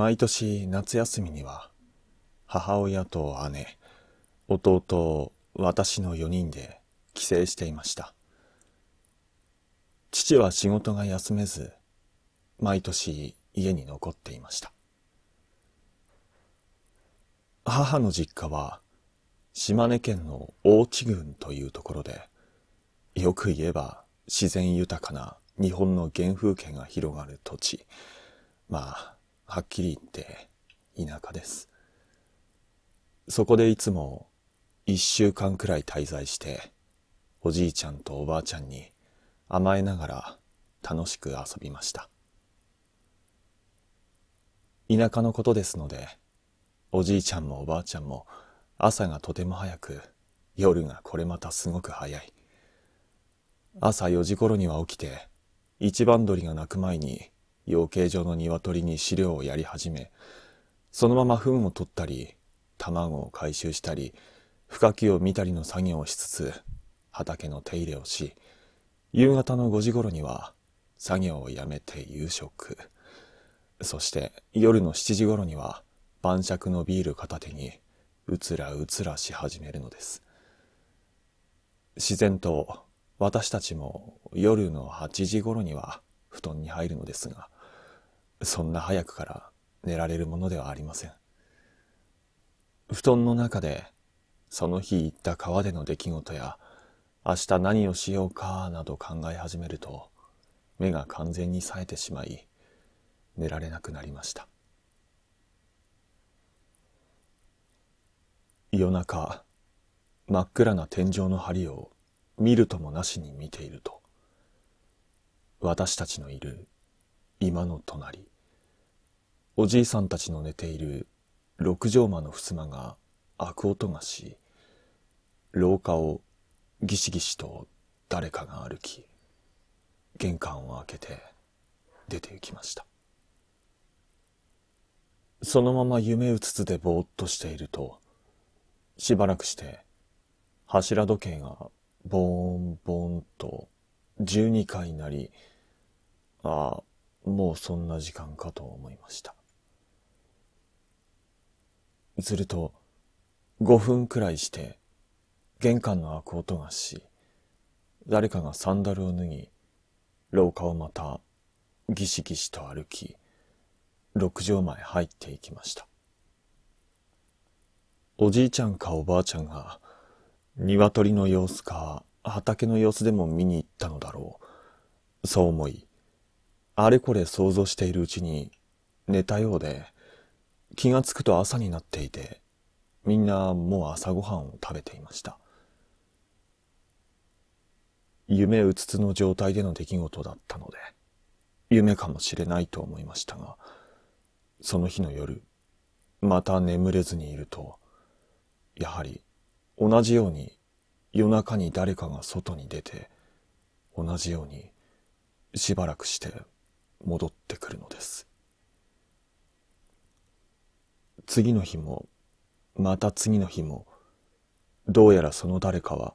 毎年夏休みには、母親と姉、弟、私の4人で帰省していました。父は仕事が休めず、毎年家に残っていました。母の実家は、島根県の大地郡というところで、よく言えば自然豊かな日本の原風景が広がる土地。まあ、はっきり言って田舎です。そこでいつも一週間くらい滞在して、おじいちゃんとおばあちゃんに甘えながら楽しく遊びました。田舎のことですので、おじいちゃんもおばあちゃんも朝がとても早く、夜がこれまたすごく早い。朝4時頃には起きて、一番鳥が鳴く前に養鶏場の鶏に飼料をやり始め、そのまま糞を取ったり、卵を回収したり、深きを見たりの作業をしつつ、畑の手入れをし、夕方の5時頃には作業をやめて夕食。そして夜の7時頃には晩酌のビール片手にうつらうつらし始めるのです。自然と私たちも夜の8時頃には布団に入るのですが、そんな早くから寝られるものではありません。布団の中で、その日行った川での出来事や、明日何をしようかなど考え始めると、目が完全に冴えてしまい、寝られなくなりました。夜中、真っ暗な天井の梁を見るともなしに見ていると、私たちのいる今の隣、おじいさんたちの寝ている六畳間の襖が開く音がし、廊下をギシギシと誰かが歩き、玄関を開けて出て行きました。そのまま夢うつつでぼーっとしていると、しばらくして柱時計がボーンボーンと12回なり、ああ、もうそんな時間かと思いました。すると、5分くらいして、玄関の開く音がし、誰かがサンダルを脱ぎ、廊下をまた、ギシギシと歩き、六畳前入っていきました。おじいちゃんかおばあちゃんが、鶏の様子か畑の様子でも見に行ったのだろう。そう思い、あれこれ想像しているうちに、寝たようで、気がつくと朝になっていて、みんなもう朝ごはんを食べていました。夢うつつの状態での出来事だったので、夢かもしれないと思いましたが、その日の夜、また眠れずにいると、やはり同じように夜中に誰かが外に出て、同じようにしばらくして戻ってくるのです。次の日も、また次の日も、どうやらその誰かは、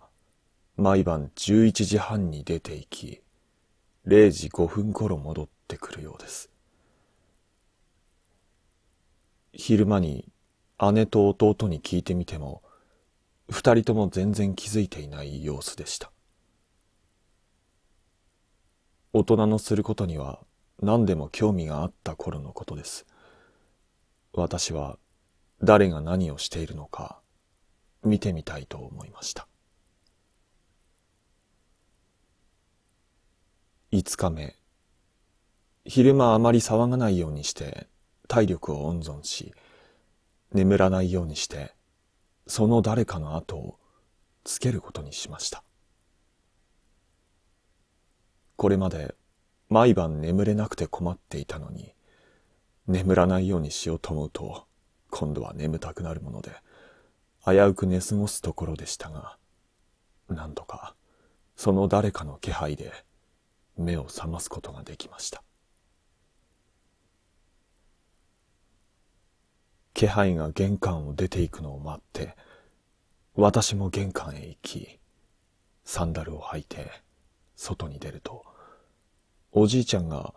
毎晩11時半に出て行き、0時5分頃戻ってくるようです。昼間に姉と弟に聞いてみても、二人とも全然気づいていない様子でした。大人のすることには何でも興味があった頃のことです。私は誰が何をしているのか見てみたいと思いました。5日目、昼間あまり騒がないようにして体力を温存し、眠らないようにして、その誰かの後をつけることにしました。これまで毎晩眠れなくて困っていたのに、眠らないようにしようと思うと、今度は眠たくなるもので危うく寝過ごすところでしたがなんとかその誰かの気配で目を覚ますことができました気配が玄関を出ていくのを待って私も玄関へ行きサンダルを履いて外に出るとおじいちゃんが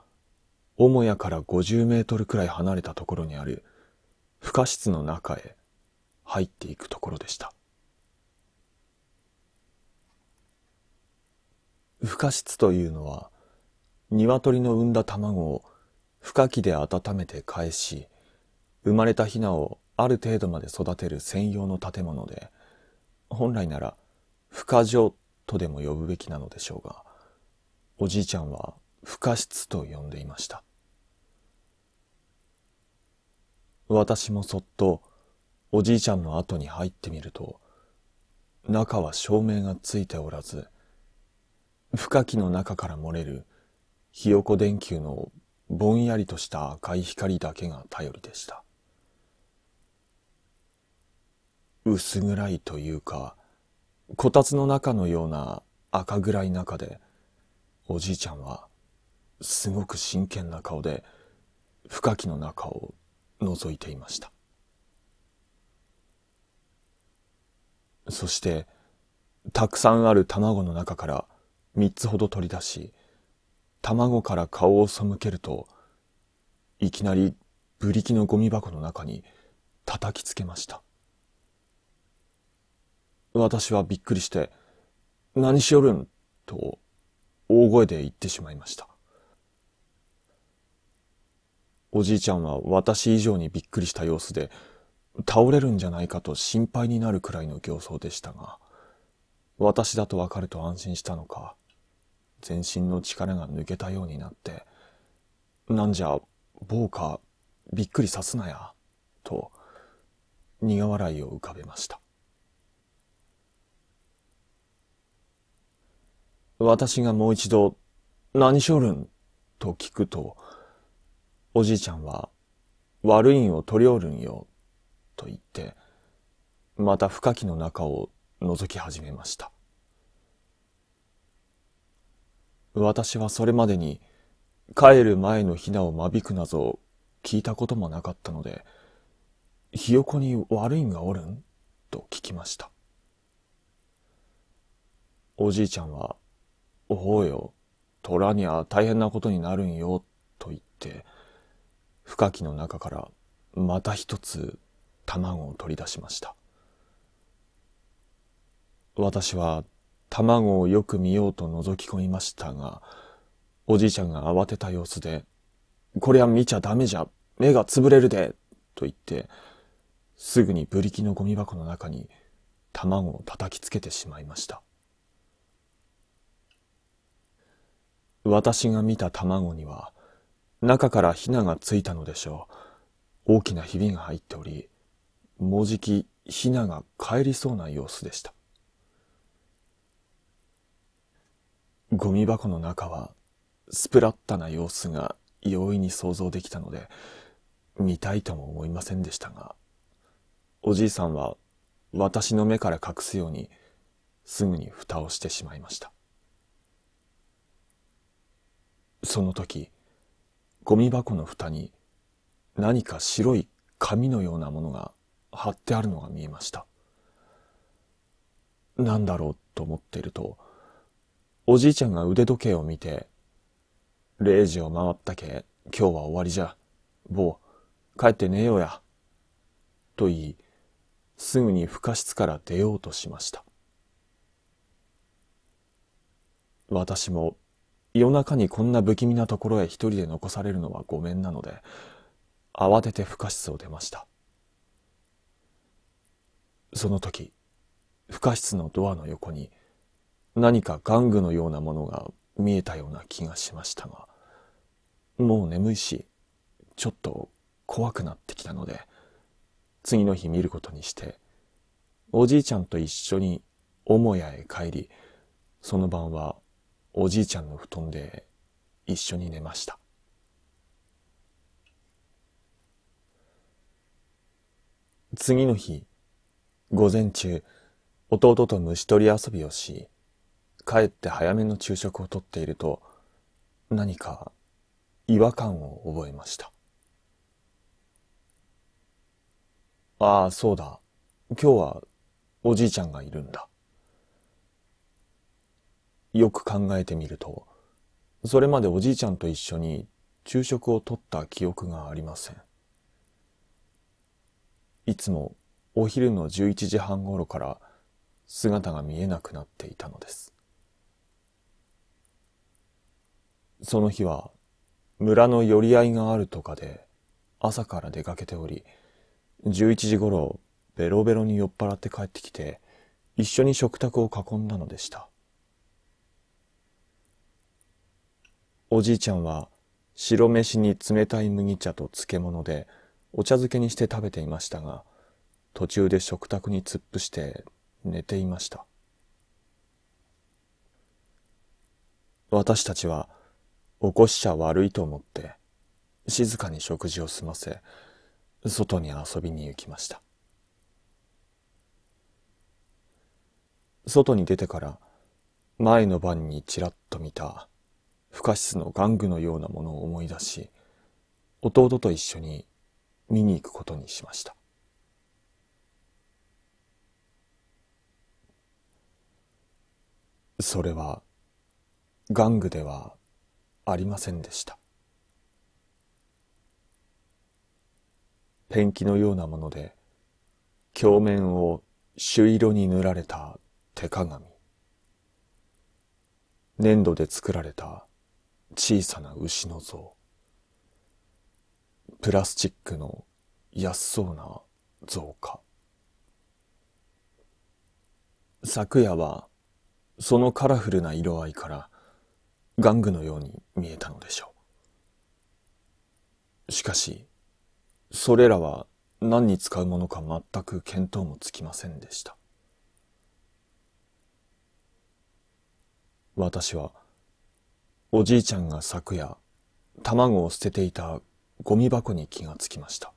母屋から50メートルくらい離れたところにある孵化室の中へ入っていくところでした孵化室というのは鶏の産んだ卵を孵化器で温めて返し生まれたヒナをある程度まで育てる専用の建物で本来なら孵化所とでも呼ぶべきなのでしょうがおじいちゃんは孵化室と呼んでいました私もそっとおじいちゃんの後に入ってみると、中は照明がついておらず、深きの中から漏れるひよこ電球のぼんやりとした赤い光だけが頼りでした。薄暗いというか、こたつの中のような赤暗い中で、おじいちゃんはすごく真剣な顔で深きの中を覗いていましたそしてたくさんある卵の中から3つほど取り出し卵から顔を背けるといきなりブリキのゴミ箱の中に叩きつけました私はびっくりして「何しよるん?」と大声で言ってしまいましたおじいちゃんは私以上にびっくりした様子で、倒れるんじゃないかと心配になるくらいの形相でしたが、私だとわかると安心したのか、全身の力が抜けたようになって、なんじゃ、うか、びっくりさすなや、と、苦笑いを浮かべました。私がもう一度、何しょるんと聞くと、おじいちゃんは、悪いんを取りおるんよ、と言って、また深きの中を覗き始めました。私はそれまでに、帰る前のひなを間引くなぞ、聞いたこともなかったので、ひよこに悪いんがおるんと聞きました。おじいちゃんは、おうよ、虎には大変なことになるんよ、と言って、孵化器の中からまた一つ卵を取り出しました私は卵をよく見ようと覗き込みましたがおじいちゃんが慌てた様子で「こりゃ見ちゃダメじゃ目が潰れるで」と言ってすぐにブリキのゴミ箱の中に卵を叩きつけてしまいました私が見た卵には中から火菜がついたのでしょう。大きなひびが入っており、もうじきひなが帰りそうな様子でした。ゴミ箱の中はスプラッタな様子が容易に想像できたので、見たいとも思いませんでしたが、おじいさんは私の目から隠すようにすぐに蓋をしてしまいました。その時、ゴミ箱の蓋に何か白い紙のようなものが貼ってあるのが見えました。なんだろうと思っていると、おじいちゃんが腕時計を見て、0時を回ったけ、今日は終わりじゃ。もう、帰って寝ようや。と言い、すぐに孵化室から出ようとしました。私も夜中にこんな不気味なところへ一人で残されるのはごめんなので、慌てて孵化室を出ました。その時、孵化室のドアの横に何か玩具のようなものが見えたような気がしましたが、もう眠いし、ちょっと怖くなってきたので、次の日見ることにして、おじいちゃんと一緒に母屋へ帰り、その晩はおじいちゃんの布団で一緒に寝ました。次の日、午前中、弟と虫取り遊びをし、帰って早めの昼食をとっていると、何か違和感を覚えました。ああ、そうだ。今日はおじいちゃんがいるんだ。よく考えてみると、それまでおじいちゃんと一緒に昼食をとった記憶がありません。いつもお昼の11時半頃から姿が見えなくなっていたのです。その日は村の寄り合いがあるとかで朝から出かけており、11時頃ベロベロに酔っ払って帰ってきて一緒に食卓を囲んだのでした。おじいちゃんは白飯に冷たい麦茶と漬物でお茶漬けにして食べていましたが、途中で食卓に突っ伏して寝ていました。私たちは起こしちゃ悪いと思って静かに食事を済ませ、外に遊びに行きました。外に出てから前の晩にちらっと見た不可室の玩具のようなものを思い出し、弟と一緒に見に行くことにしました。それは、玩具ではありませんでした。ペンキのようなもので、鏡面を朱色に塗られた手鏡。粘土で作られた小さな牛の像プラスチックの安そうな像か昨夜はそのカラフルな色合いから玩具のように見えたのでしょうしかしそれらは何に使うものか全く見当もつきませんでした私はおじいちゃんが昨夜、卵を捨てていたゴミ箱に気がつきました。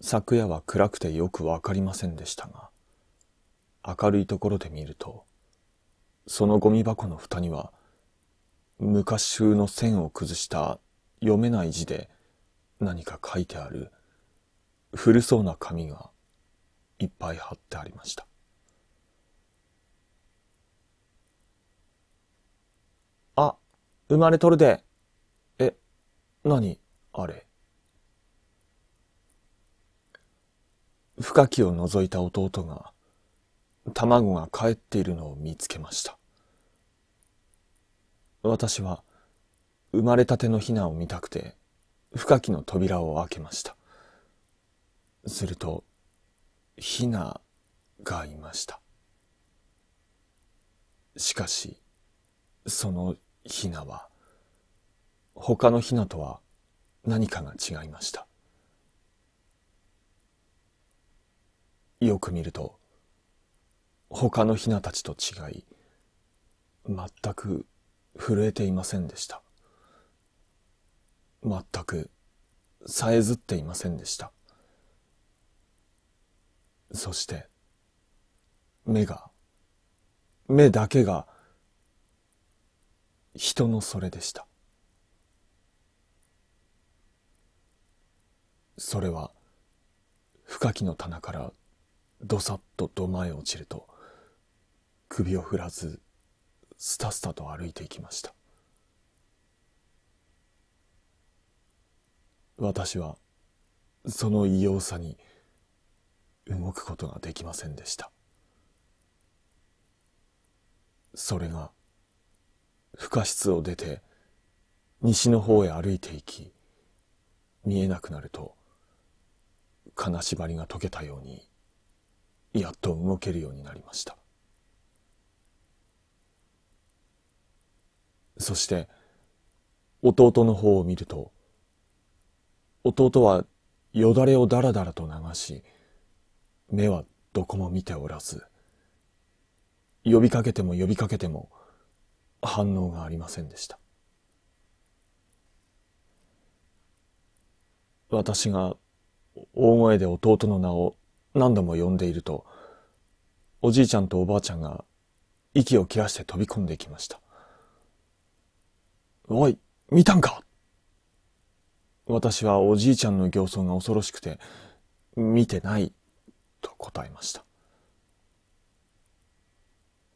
昨夜は暗くてよくわかりませんでしたが、明るいところで見ると、そのゴミ箱の蓋には、昔風の線を崩した読めない字で何か書いてある古そうな紙がいっぱい貼ってありました。あ、生まれとるで。え、なに、あれ。深きを覗いた弟が、卵が帰っているのを見つけました。私は、生まれたてのヒナを見たくて、深きの扉を開けました。すると、ヒナがいました。しかし、そのヒナは、他のヒナとは何かが違いました。よく見ると、他のヒナたちと違い、全く震えていませんでした。全くさえずっていませんでした。そして、目が、目だけが人のそれでした。それは、深きの棚からどさっとど前落ちると、首を振らず、すたすたと歩いていきました。私は、その異様さに、動くことができませんでした。それが、孵化室を出て、西の方へ歩いていき、見えなくなると、金縛りが解けたように、やっと動けるようになりました。そして、弟の方を見ると、弟はよだれをだらだらと流し、目はどこも見ておらず、呼びかけても呼びかけても、反応がありませんでした。私が大声で弟の名を何度も呼んでいると、おじいちゃんとおばあちゃんが息を切らして飛び込んできました。おい、見たんか私はおじいちゃんの形相が恐ろしくて、見てないと答えました。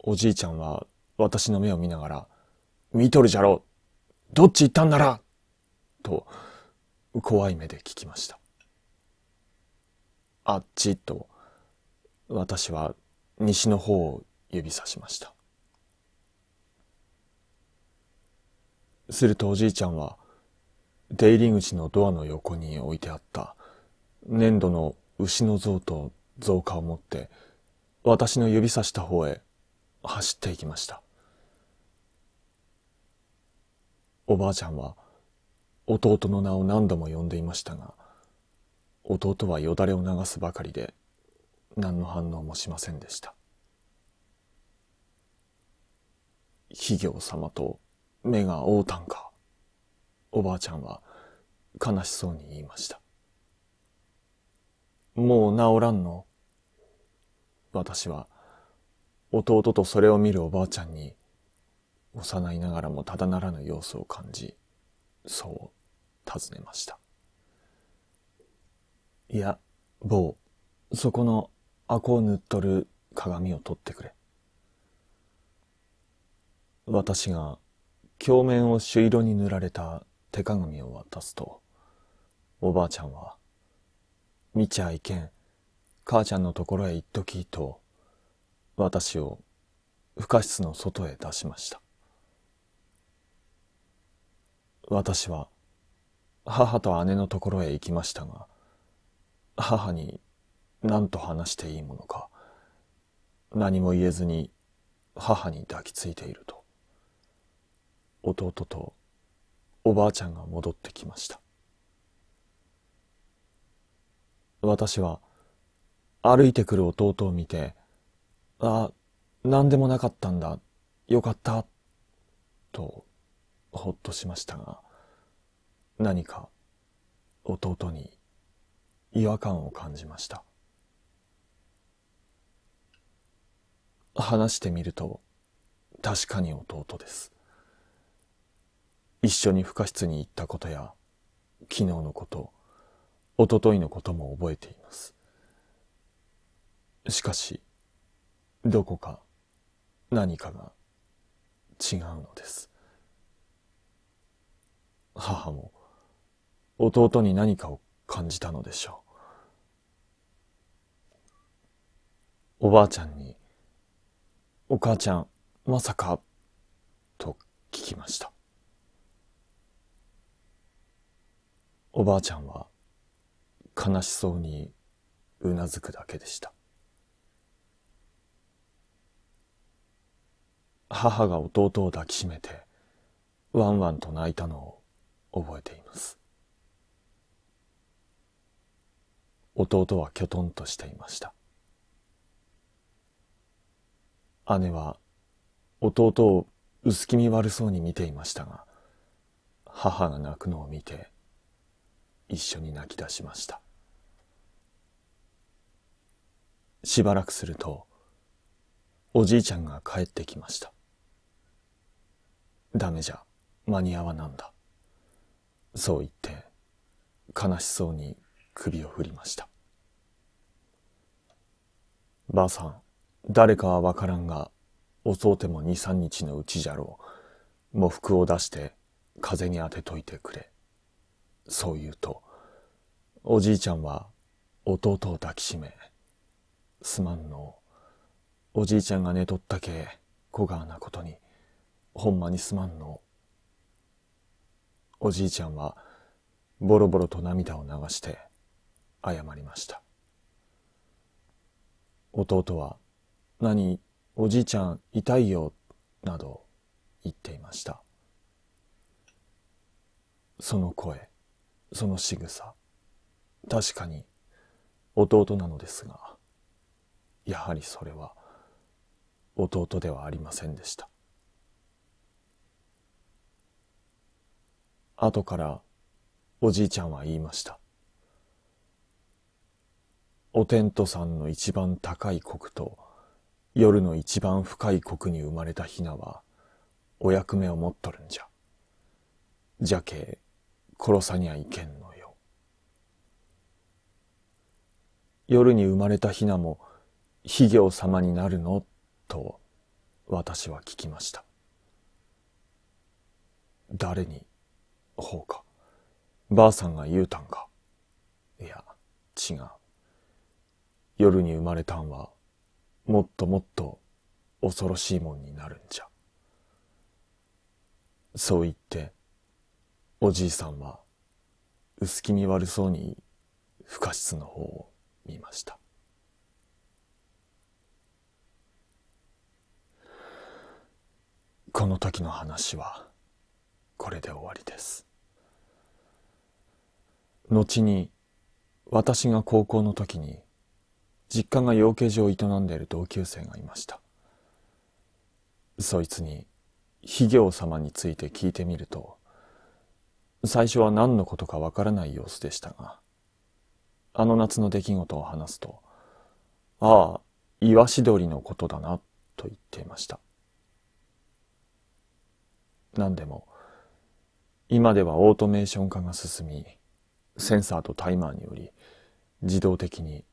おじいちゃんは私の目を見ながら、見とるじゃろうどっち行ったんならと、怖い目で聞きました。あっちと、私は西の方を指さしました。するとおじいちゃんは、出入り口のドアの横に置いてあった粘土の牛の像と造花を持って私の指さした方へ走っていきました。おばあちゃんは弟の名を何度も呼んでいましたが、弟はよだれを流すばかりで何の反応もしませんでした。企業様と目が合うたんか。おばあちゃんは悲しそうに言いました。もう治らんの私は弟とそれを見るおばあちゃんに幼いながらもただならぬ様子を感じ、そう尋ねました。いや、坊、そこのアコを塗っとる鏡を取ってくれ。私が鏡面を朱色に塗られた手鏡を渡すと、おばあちゃんは、見ちゃいけん、母ちゃんのところへ行っときと、私を、不可室の外へ出しました。私は、母と姉のところへ行きましたが、母に何と話していいものか、何も言えずに母に抱きついていると、弟とおばあちゃんが戻ってきました。私は歩いてくる弟を見て、あ、何でもなかったんだ、よかった、とほっとしましたが、何か弟に違和感を感じました。話してみると確かに弟です。一緒に孵化室に行ったことや、昨日のこと、一昨日のことも覚えています。しかし、どこか何かが違うのです。母も弟に何かを感じたのでしょう。おばあちゃんに、お母ちゃん、まさか、と聞きました。おばあちゃんは悲しそうにうなずくだけでした。母が弟を抱きしめて、ワンワンと泣いたのを覚えています弟はきょとんとしていました姉は弟を薄気味悪そうに見ていましたが母が泣くのを見て一緒に泣き出しましたしばらくするとおじいちゃんが帰ってきましたダメじゃ間に合わなんだそう言って悲しそうに首を振りましたばあさん誰かはわからんが襲うても23日のうちじゃろう喪服を出して風に当てといてくれそう言うとおじいちゃんは弟を抱きしめすまんのおじいちゃんが寝とったけ小川なことにほんまにすまんのおじいちゃんはボロボロと涙を流して謝りました。弟は何おじいちゃん痛いよなど言っていました。その声、その仕草、確かに弟なのですが、やはりそれは弟ではありませんでした。後からおじいちゃんは言いました。お天道さんの一番高い国と夜の一番深い国に生まれたヒナはお役目を持っとるんじゃ。じゃけ殺さにゃいけんのよ。夜に生まれたヒナもョウ様になるのと私は聞きました。誰にほうか。ばあさんが言うたんか。いや、違う。夜に生まれたんは、もっともっと恐ろしいもんになるんじゃ。そう言って、おじいさんは、薄気味悪そうに、不可室の方を見ました。この時の話は、これで終わりです。後に私が高校の時に実家が養鶏場を営んでいる同級生がいましたそいつに肥行様について聞いてみると最初は何のことかわからない様子でしたがあの夏の出来事を話すと「ああイワシ鳥のことだな」と言っていました何でも今ではオートメーション化が進みセンサーとタイマーにより自動的に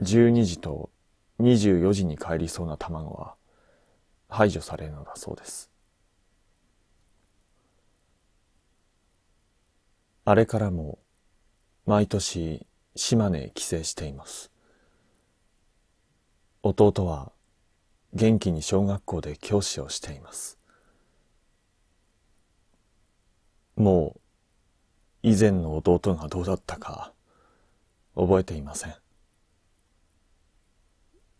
12時と24時に帰りそうな卵は排除されるのだそうです。あれからも毎年島根へ帰省しています。弟は元気に小学校で教師をしています。もう以前の弟がどうだったか覚えていません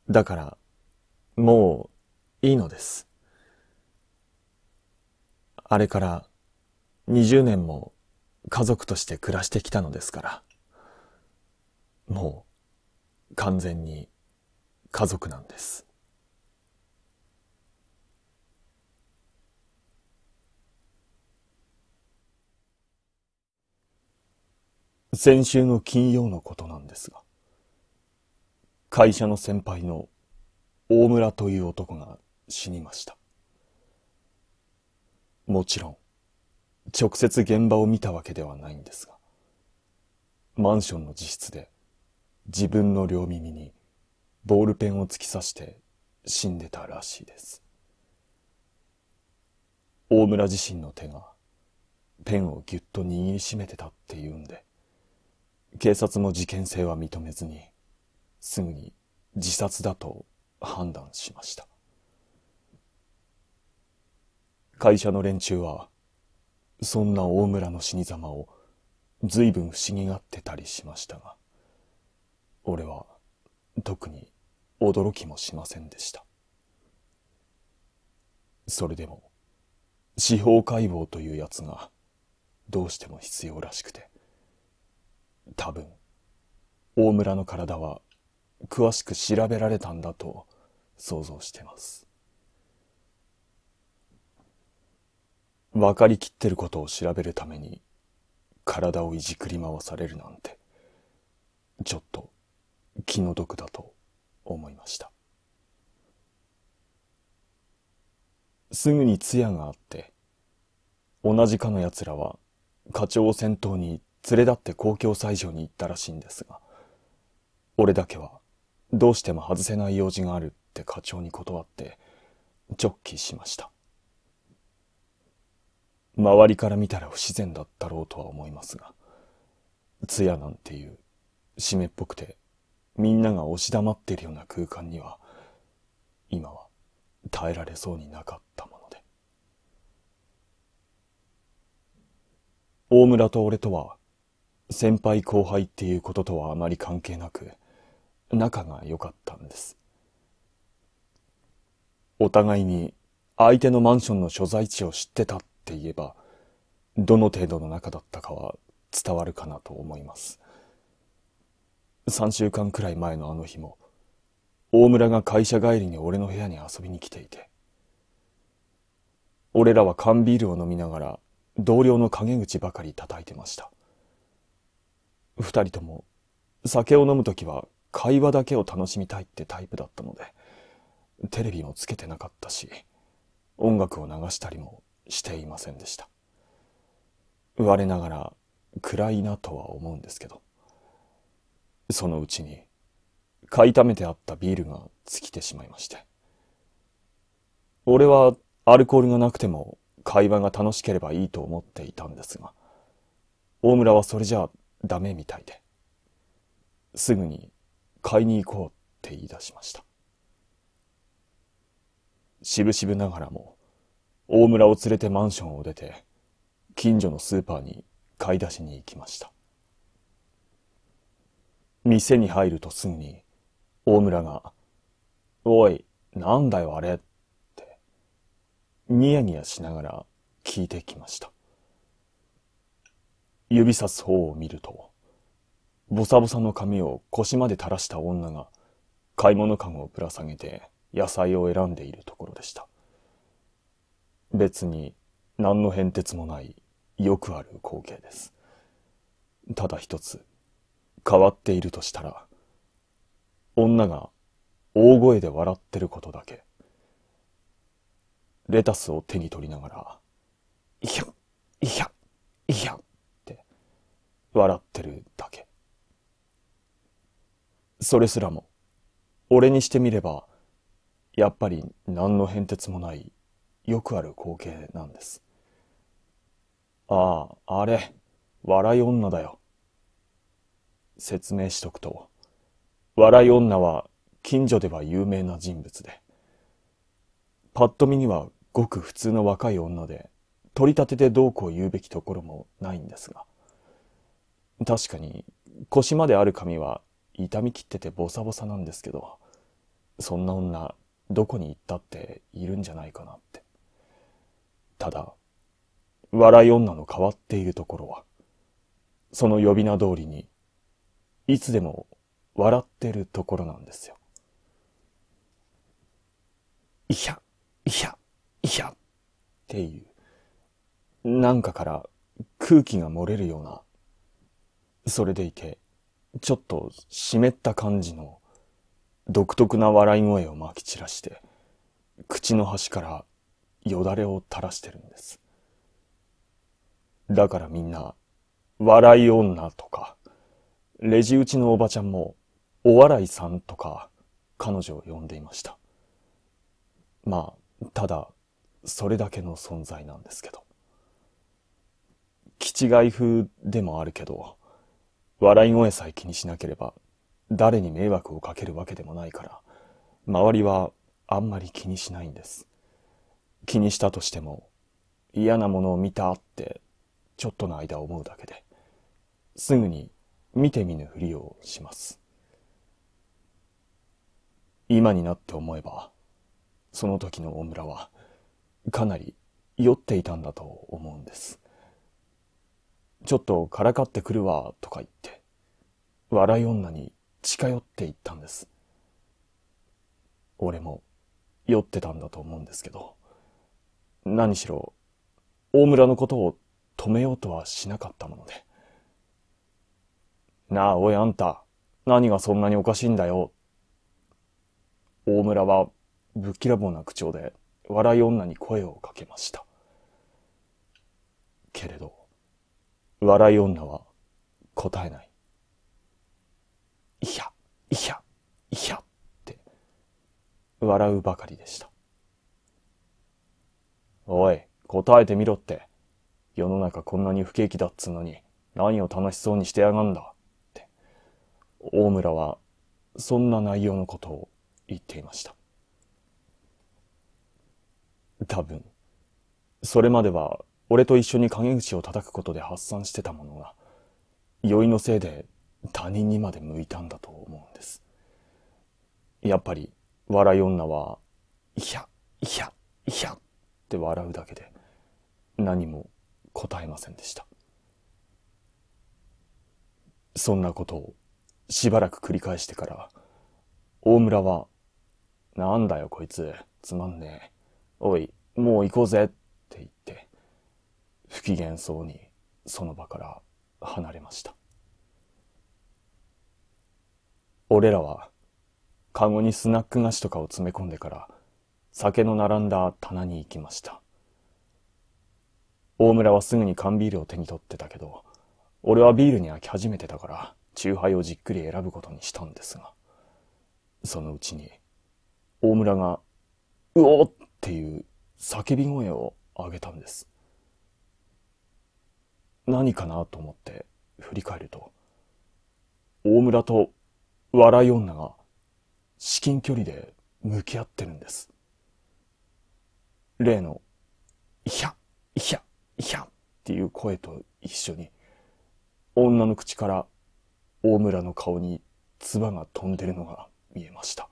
だからもういいのですあれから20年も家族として暮らしてきたのですからもう完全に家族なんです先週の金曜のことなんですが、会社の先輩の大村という男が死にました。もちろん、直接現場を見たわけではないんですが、マンションの自室で自分の両耳にボールペンを突き刺して死んでたらしいです。大村自身の手がペンをぎゅっと握りしめてたっていうんで、警察も事件性は認めずに、すぐに自殺だと判断しました。会社の連中は、そんな大村の死に様を随分不思議がってたりしましたが、俺は特に驚きもしませんでした。それでも、司法解剖というやつがどうしても必要らしくて、多分、大村の体は詳しく調べられたんだと想像してます。分かりきってることを調べるために体をいじくり回されるなんて、ちょっと気の毒だと思いました。すぐに通夜があって、同じかの奴らは課長を先頭に連れ立って公共斎場に行ったらしいんですが、俺だけはどうしても外せない用事があるって課長に断って、ジョッキしました。周りから見たら不自然だったろうとは思いますが、通夜なんていう湿っぽくてみんなが押し黙っているような空間には、今は耐えられそうになかったもので。大村と俺とは先輩後輩っていうこととはあまり関係なく仲が良かったんですお互いに相手のマンションの所在地を知ってたって言えばどの程度の仲だったかは伝わるかなと思います3週間くらい前のあの日も大村が会社帰りに俺の部屋に遊びに来ていて俺らは缶ビールを飲みながら同僚の陰口ばかり叩いてました二人とも酒を飲むときは会話だけを楽しみたいってタイプだったので、テレビもつけてなかったし、音楽を流したりもしていませんでした。我ながら暗いなとは思うんですけど、そのうちに買いためてあったビールが尽きてしまいまして。俺はアルコールがなくても会話が楽しければいいと思っていたんですが、大村はそれじゃあダメみたいで、すぐに買いに行こうって言い出しました。しぶしぶながらも、大村を連れてマンションを出て、近所のスーパーに買い出しに行きました。店に入るとすぐに、大村が、おい、なんだよあれって、ニヤニヤしながら聞いてきました。指さす方を見ると、ボサボサの髪を腰まで垂らした女が、買い物かごをぶら下げて野菜を選んでいるところでした。別に何の変哲もないよくある光景です。ただ一つ変わっているとしたら、女が大声で笑ってることだけ。レタスを手に取りながら、いや、いや、いや、笑ってるだけ。それすらも、俺にしてみれば、やっぱり何の変哲もない、よくある光景なんです。ああ、あれ、笑い女だよ。説明しとくと、笑い女は近所では有名な人物で、パッと見にはごく普通の若い女で、取り立ててどうこう言うべきところもないんですが、確かに腰まである髪は痛み切っててボサボサなんですけど、そんな女どこに行ったっているんじゃないかなって。ただ、笑い女の変わっているところは、その呼び名通りに、いつでも笑ってるところなんですよ。いや、いや、いや、っていう、なんかから空気が漏れるような、それでいて、ちょっと湿った感じの、独特な笑い声をまき散らして、口の端からよだれを垂らしてるんです。だからみんな、笑い女とか、レジ打ちのおばちゃんも、お笑いさんとか、彼女を呼んでいました。まあ、ただ、それだけの存在なんですけど。気違い風でもあるけど、笑い声さえ気にしなければ、誰に迷惑をかけるわけでもないから、周りはあんまり気にしないんです。気にしたとしても、嫌なものを見たって、ちょっとの間思うだけで、すぐに見て見ぬふりをします。今になって思えば、その時の大村は、かなり酔っていたんだと思うんです。ちょっとからかってくるわ、とか言って、笑い女に近寄っていったんです。俺も酔ってたんだと思うんですけど、何しろ、大村のことを止めようとはしなかったもので。なあ、おいあんた、何がそんなにおかしいんだよ。大村はぶっきらぼうな口調で笑い女に声をかけました。けれど、笑い女は答えない。いや、いや、いやって笑うばかりでした。おい、答えてみろって。世の中こんなに不景気だっつうのに、何を楽しそうにしてやがんだ。って。大村は、そんな内容のことを言っていました。多分、それまでは俺と一緒に陰口を叩くことで発散してたものが、酔いのせいで他人にまで向いたんだと思うんです。やっぱり、笑い女は、いや、いや、いやって笑うだけで、何も答えませんでした。そんなことをしばらく繰り返してから、大村は、なんだよこいつ、つまんねえ。おい、もう行こうぜ機嫌そうにその場から離れました。俺らは、カゴにスナック菓子とかを詰め込んでから、酒の並んだ棚に行きました。大村はすぐに缶ビールを手に取ってたけど、俺はビールに飽き始めてたから、チューハイをじっくり選ぶことにしたんですが、そのうちに、大村が、うおっていう叫び声を上げたんです。何かなと思って振り返ると、大村と笑い女が至近距離で向き合ってるんです。例の、ひゃ、ひゃ、ひゃっていう声と一緒に、女の口から大村の顔に唾が飛んでるのが見えました。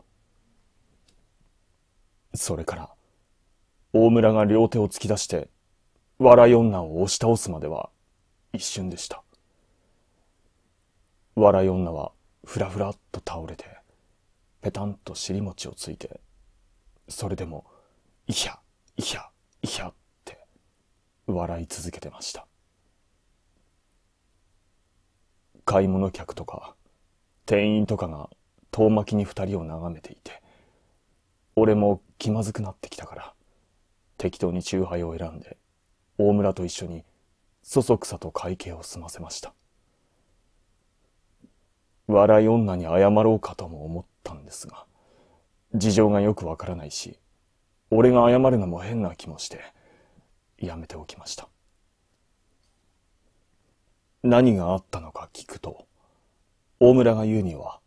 それから、大村が両手を突き出して、笑い女を押し倒すまでは一瞬でした。笑い女はふらふらっと倒れて、ぺたんと尻餅をついて、それでも、いひゃ、いひゃ、いひゃって、笑い続けてました。買い物客とか、店員とかが遠巻きに二人を眺めていて、俺も気まずくなってきたから、適当にチューハイを選んで、大村と一緒にそそくさと会計を済ませました。笑い女に謝ろうかとも思ったんですが、事情がよくわからないし、俺が謝るのも変な気もして、やめておきました。何があったのか聞くと、大村が言うには、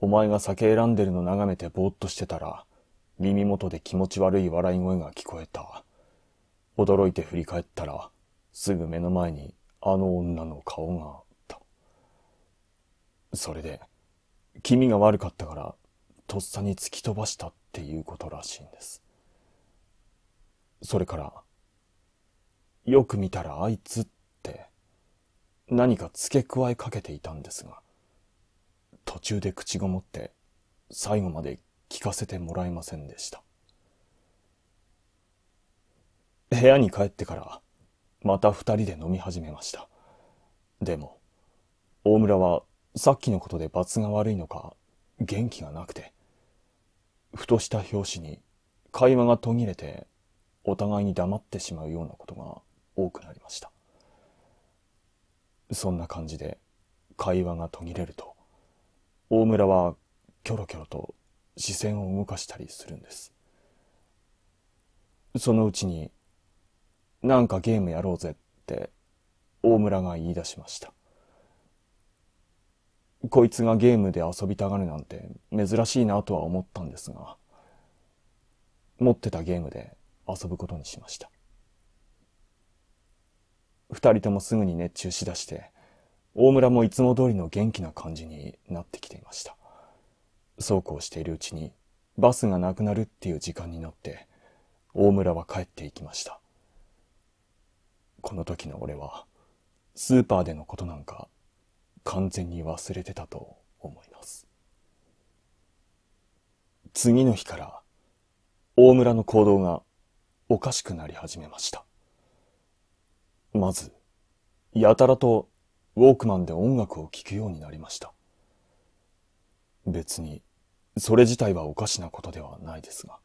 お前が酒選んでるの眺めてぼーっとしてたら、耳元で気持ち悪い笑い声が聞こえた。驚いて振り返ったら、すぐ目の前にあの女の顔があった。それで、気味が悪かったから、とっさに突き飛ばしたっていうことらしいんです。それから、よく見たらあいつって、何か付け加えかけていたんですが、途中で口ごもって、最後まで聞かせてもらえませんでした。部屋に帰ってから、また二人で飲み始めましたでも大村はさっきのことで罰が悪いのか元気がなくてふとした拍子に会話が途切れてお互いに黙ってしまうようなことが多くなりましたそんな感じで会話が途切れると大村はキョロキョロと視線を動かしたりするんですそのうちになんかゲームやろうぜって、大村が言い出しました。こいつがゲームで遊びたがるなんて珍しいなとは思ったんですが、持ってたゲームで遊ぶことにしました。二人ともすぐに熱中しだして、大村もいつも通りの元気な感じになってきていました。そうこうしているうちに、バスがなくなるっていう時間になって、大村は帰っていきました。この時の俺は、スーパーでのことなんか、完全に忘れてたと思います。次の日から、大村の行動がおかしくなり始めました。まず、やたらとウォークマンで音楽を聴くようになりました。別に、それ自体はおかしなことではないですが、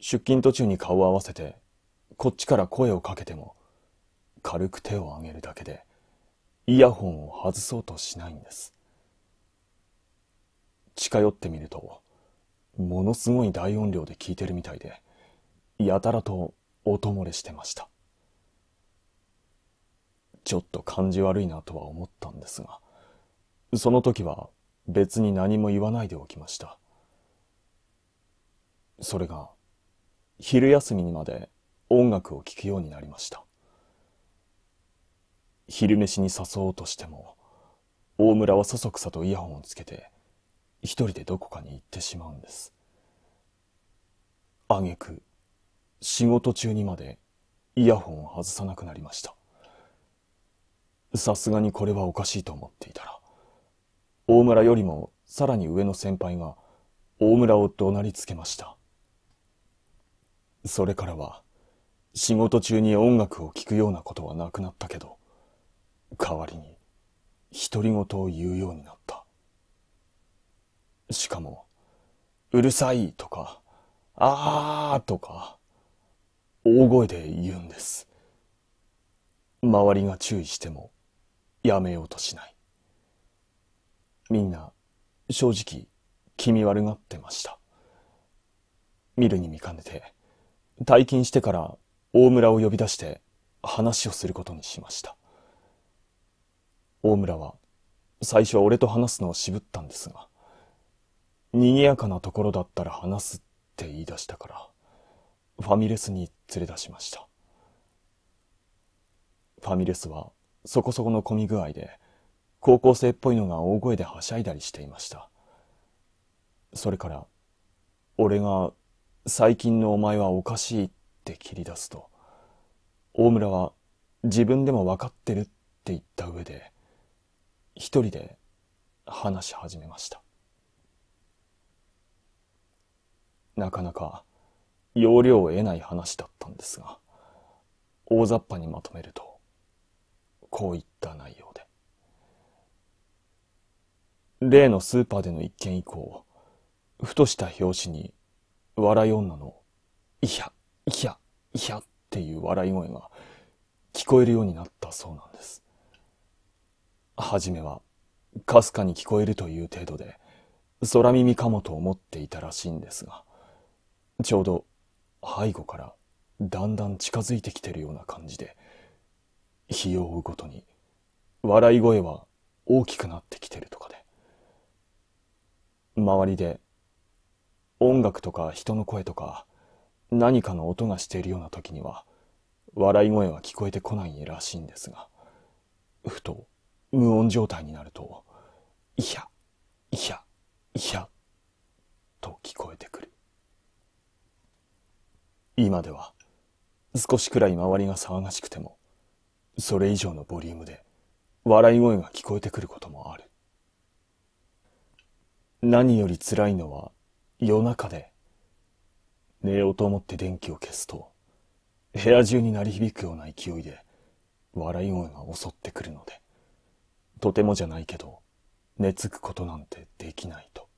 出勤途中に顔を合わせて、こっちから声をかけても、軽く手を上げるだけでイヤホンを外そうとしないんです近寄ってみるとものすごい大音量で聞いてるみたいでやたらと音漏れしてましたちょっと感じ悪いなとは思ったんですがその時は別に何も言わないでおきましたそれが昼休みにまで音楽を聴くようになりました昼飯に誘おうとしても大村はそそくさとイヤホンをつけて一人でどこかに行ってしまうんです挙句仕事中にまでイヤホンを外さなくなりましたさすがにこれはおかしいと思っていたら大村よりもさらに上の先輩が大村を怒鳴りつけましたそれからは仕事中に音楽を聴くようなことはなくなったけど代わりに独り言を言うようになった。しかも、うるさいとか、あーとか、大声で言うんです。周りが注意しても、やめようとしない。みんな、正直、気味悪がってました。見るに見かねて、退勤してから大村を呼び出して話をすることにしました。大村は、最初俺と話すのを渋ったんですが、賑やかなところだったら話すって言い出したから、ファミレスに連れ出しました。ファミレスはそこそこの混み具合で、高校生っぽいのが大声ではしゃいだりしていました。それから、俺が最近のお前はおかしいって切り出すと、大村は自分でもわかってるって言った上で、一人で話し始めました。なかなか要領を得ない話だったんですが、大雑把にまとめると、こういった内容で。例のスーパーでの一件以降、ふとした拍子に、笑い女の、いや、いや、いやっていう笑い声が聞こえるようになったそうなんです。初めは、かすかに聞こえるという程度で、空耳かもと思っていたらしいんですが、ちょうど背後からだんだん近づいてきてるような感じで、日を追うごとに、笑い声は大きくなってきてるとかで、周りで音楽とか人の声とか何かの音がしているような時には、笑い声は聞こえてこないらしいんですが、ふと無音状態になると、いや、いや、いや、と聞こえてくる。今では、少しくらい周りが騒がしくても、それ以上のボリュームで、笑い声が聞こえてくることもある。何より辛いのは、夜中で、寝ようと思って電気を消すと、部屋中に鳴り響くような勢いで、笑い声が襲ってくるので。とてもじゃないけど、寝つくことなんてできないと。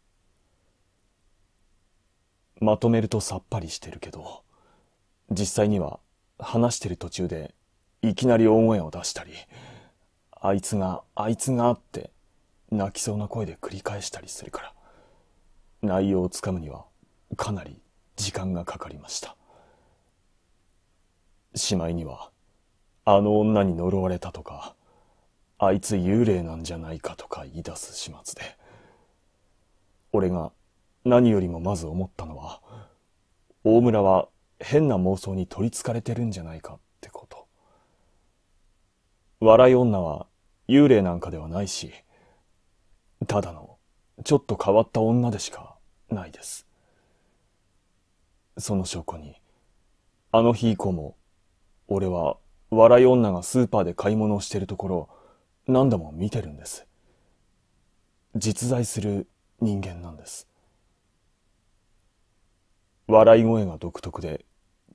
まとめるとさっぱりしてるけど、実際には話してる途中でいきなり大声を出したり、あいつが、あいつがって泣きそうな声で繰り返したりするから、内容をつかむにはかなり時間がかかりました。しまいには、あの女に呪われたとか、あいつ幽霊なんじゃないかとか言い出す始末で俺が何よりもまず思ったのは大村は変な妄想に取りつかれてるんじゃないかってこと笑い女は幽霊なんかではないしただのちょっと変わった女でしかないですその証拠にあの日以降も俺は笑い女がスーパーで買い物をしてるところ何度も見てるんです実在する人間なんです笑い声が独特で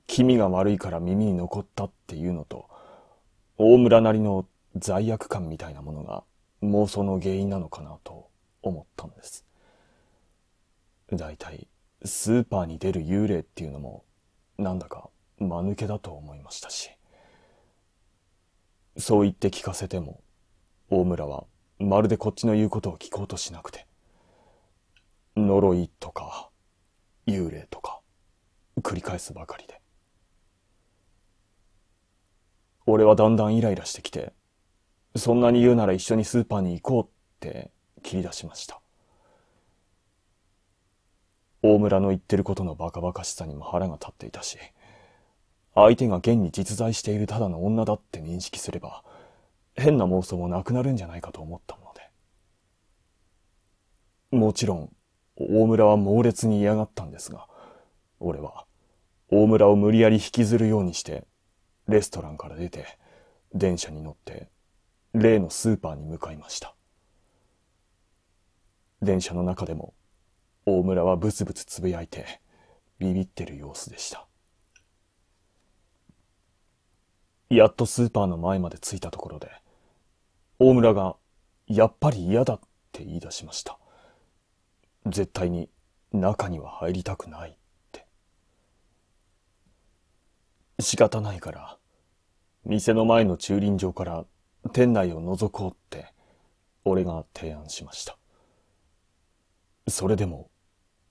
気味が悪いから耳に残ったっていうのと大村なりの罪悪感みたいなものが妄想の原因なのかなと思ったんですだいたいスーパーに出る幽霊っていうのもなんだか間抜けだと思いましたしそう言って聞かせても大村はまるでこっちの言うことを聞こうとしなくて。呪いとか、幽霊とか、繰り返すばかりで。俺はだんだんイライラしてきて、そんなに言うなら一緒にスーパーに行こうって切り出しました。大村の言ってることのバカバカしさにも腹が立っていたし、相手が現に実在しているただの女だって認識すれば、変な妄想もなくなるんじゃないかと思ったもので。もちろん、大村は猛烈に嫌がったんですが、俺は、大村を無理やり引きずるようにして、レストランから出て、電車に乗って、例のスーパーに向かいました。電車の中でも、大村はブツブツつぶやいて、ビビってる様子でした。やっとスーパーの前まで着いたところで、大村が、やっぱり嫌だって言い出しました。絶対に中には入りたくないって。仕方ないから、店の前の駐輪場から店内を覗こうって、俺が提案しました。それでも、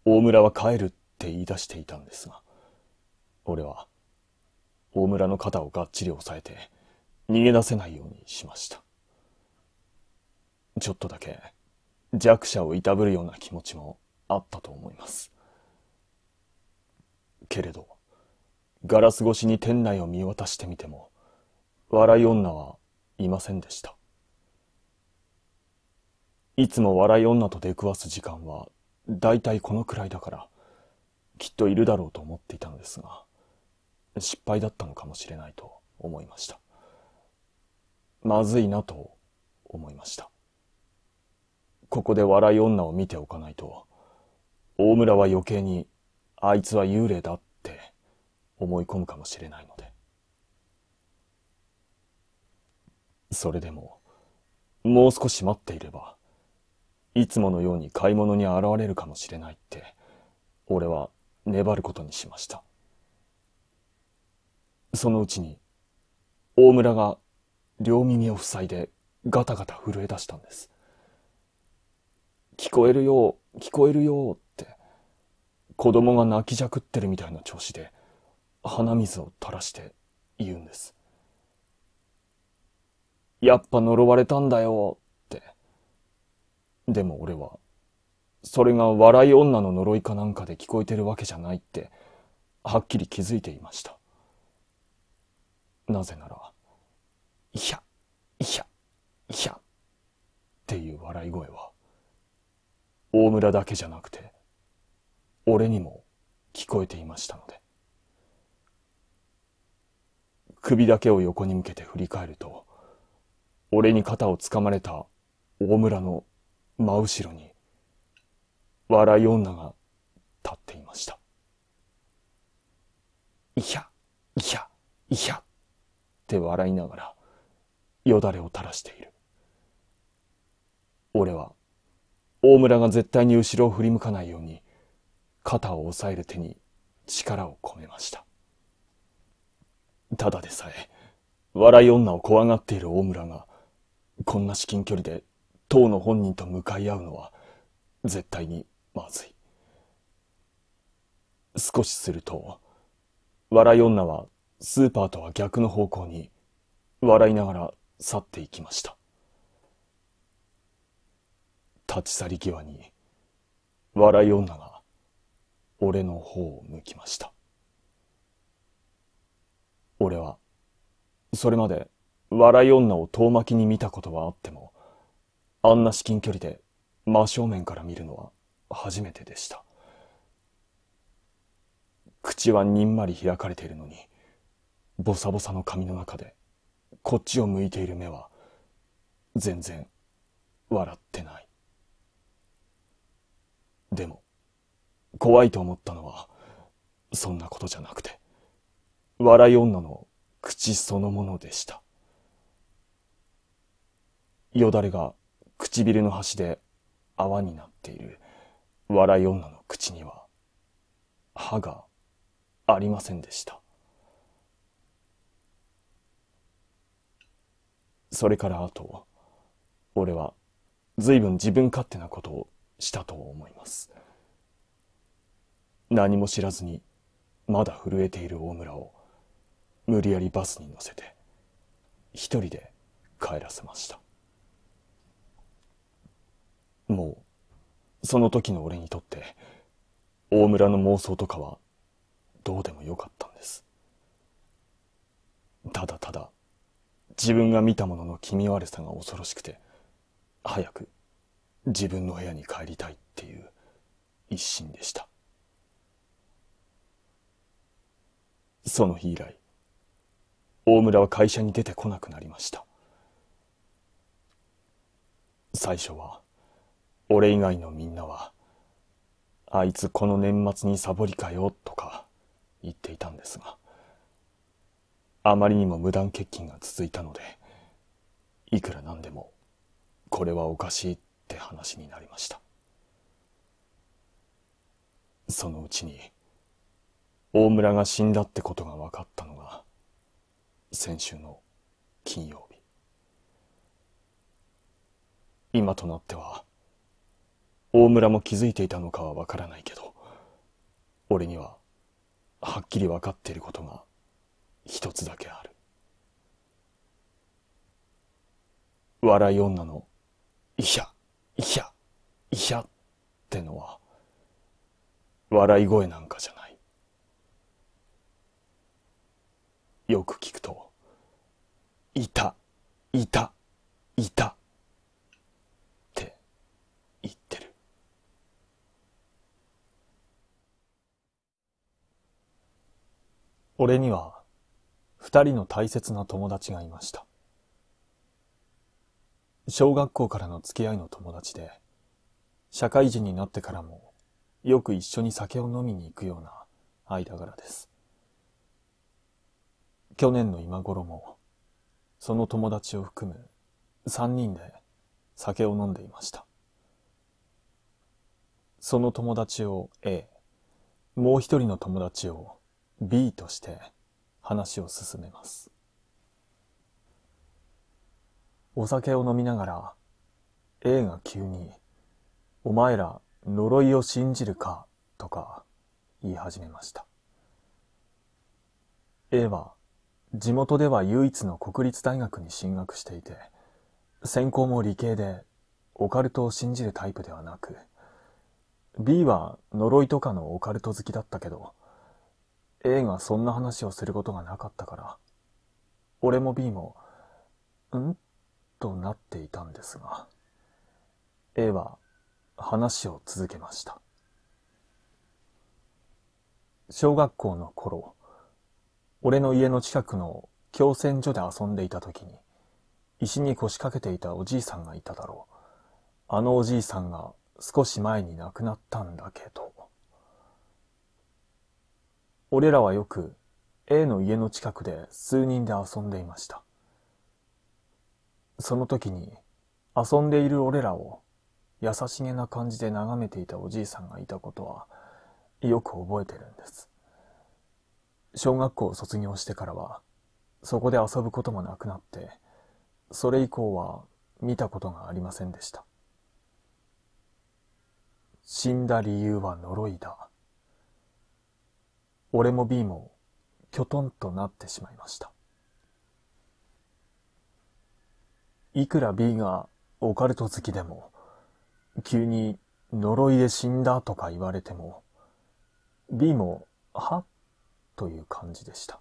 大村は帰るって言い出していたんですが、俺は、大村の肩をがっちり押さえて、逃げ出せないようにしました。ちょっとだけ弱者をいたぶるような気持ちもあったと思います。けれど、ガラス越しに店内を見渡してみても、笑い女はいませんでした。いつも笑い女と出くわす時間は、だいたいこのくらいだから、きっといるだろうと思っていたのですが、失敗だったのかもしれないと思いました。まずいなと思いました。ここで笑い女を見ておかないと、大村は余計に、あいつは幽霊だって思い込むかもしれないので。それでも、もう少し待っていれば、いつものように買い物に現れるかもしれないって、俺は粘ることにしました。そのうちに、大村が両耳を塞いでガタガタ震え出したんです。聞こえるよ、聞こえるよって、子供が泣きじゃくってるみたいな調子で、鼻水を垂らして言うんです。やっぱ呪われたんだよって。でも俺は、それが笑い女の呪いかなんかで聞こえてるわけじゃないって、はっきり気づいていました。なぜなら、いや、いや、いや、っていう笑い声は、大村だけじゃなくて、俺にも聞こえていましたので。首だけを横に向けて振り返ると、俺に肩をつかまれた大村の真後ろに、笑い女が立っていました。いや、いや、いや、って笑いながら、よだれを垂らしている。俺は、大村が絶対に後ろを振り向かないように肩を押さえる手に力を込めましたただでさえ笑い女を怖がっている大村がこんな至近距離で当の本人と向かい合うのは絶対にまずい少しすると笑い女はスーパーとは逆の方向に笑いながら去っていきました立ち去り際に笑い女が俺の方を向きました俺はそれまで笑い女を遠巻きに見たことはあってもあんな至近距離で真正面から見るのは初めてでした口はにんまり開かれているのにボサボサの髪の中でこっちを向いている目は全然笑ってないでも、怖いと思ったのは、そんなことじゃなくて、笑い女の口そのものでした。よだれが唇の端で泡になっている笑い女の口には、歯がありませんでした。それからあと、俺は随分自分勝手なことをしたと思います何も知らずにまだ震えている大村を無理やりバスに乗せて一人で帰らせましたもうその時の俺にとって大村の妄想とかはどうでもよかったんですただただ自分が見たものの気味悪さが恐ろしくて早く自分の部屋に帰りたいっていう一心でしたその日以来大村は会社に出てこなくなりました最初は俺以外のみんなはあいつこの年末にサボりかよとか言っていたんですがあまりにも無断欠勤が続いたのでいくらなんでもこれはおかしいって話になりましたそのうちに大村が死んだってことが分かったのが先週の金曜日今となっては大村も気づいていたのかは分からないけど俺にははっきり分かっていることが一つだけある笑い女のいやいや、いやってのは、笑い声なんかじゃない。よく聞くと、いた、いた、いたって言ってる。俺には二人の大切な友達がいました。小学校からの付き合いの友達で、社会人になってからもよく一緒に酒を飲みに行くような間柄です。去年の今頃も、その友達を含む三人で酒を飲んでいました。その友達を A、もう一人の友達を B として話を進めます。お酒を飲みながら、A が急に、お前ら呪いを信じるか、とか言い始めました。A は地元では唯一の国立大学に進学していて、専攻も理系でオカルトを信じるタイプではなく、B は呪いとかのオカルト好きだったけど、A がそんな話をすることがなかったから、俺も B も、んとなっていたんですが、A は話を続けました。小学校の頃、俺の家の近くの共戦所で遊んでいた時に、石に腰掛けていたおじいさんがいただろう。あのおじいさんが少し前に亡くなったんだけど。俺らはよく A の家の近くで数人で遊んでいました。その時に遊んでいる俺らを優しげな感じで眺めていたおじいさんがいたことはよく覚えてるんです。小学校を卒業してからはそこで遊ぶこともなくなってそれ以降は見たことがありませんでした。死んだ理由は呪いだ。俺も B もきょとんとなってしまいました。いくら B がオカルト好きでも、急に呪いで死んだとか言われても、B も、はという感じでした。